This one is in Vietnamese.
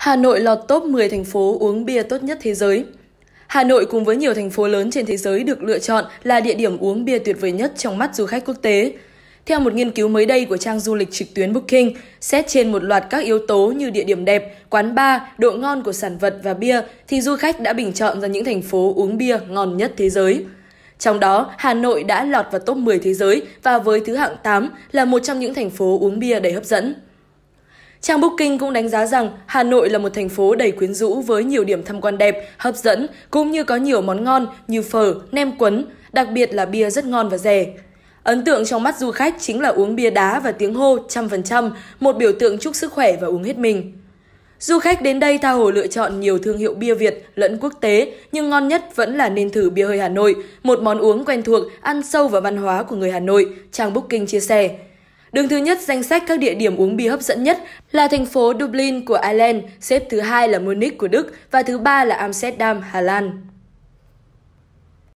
Hà Nội lọt top 10 thành phố uống bia tốt nhất thế giới. Hà Nội cùng với nhiều thành phố lớn trên thế giới được lựa chọn là địa điểm uống bia tuyệt vời nhất trong mắt du khách quốc tế. Theo một nghiên cứu mới đây của trang du lịch trực tuyến Booking, xét trên một loạt các yếu tố như địa điểm đẹp, quán bar, độ ngon của sản vật và bia, thì du khách đã bình chọn ra những thành phố uống bia ngon nhất thế giới. Trong đó, Hà Nội đã lọt vào top 10 thế giới và với thứ hạng 8 là một trong những thành phố uống bia đầy hấp dẫn. Trang Booking cũng đánh giá rằng Hà Nội là một thành phố đầy quyến rũ với nhiều điểm tham quan đẹp, hấp dẫn, cũng như có nhiều món ngon như phở, nem quấn, đặc biệt là bia rất ngon và rẻ. Ấn tượng trong mắt du khách chính là uống bia đá và tiếng hô trăm phần trăm, một biểu tượng chúc sức khỏe và uống hết mình. Du khách đến đây tha hồ lựa chọn nhiều thương hiệu bia Việt lẫn quốc tế, nhưng ngon nhất vẫn là nên thử bia hơi Hà Nội, một món uống quen thuộc, ăn sâu vào văn hóa của người Hà Nội, Trang Booking chia sẻ đường thứ nhất danh sách các địa điểm uống bia hấp dẫn nhất là thành phố Dublin của Ireland, xếp thứ hai là Munich của Đức và thứ ba là Amsterdam, Hà Lan.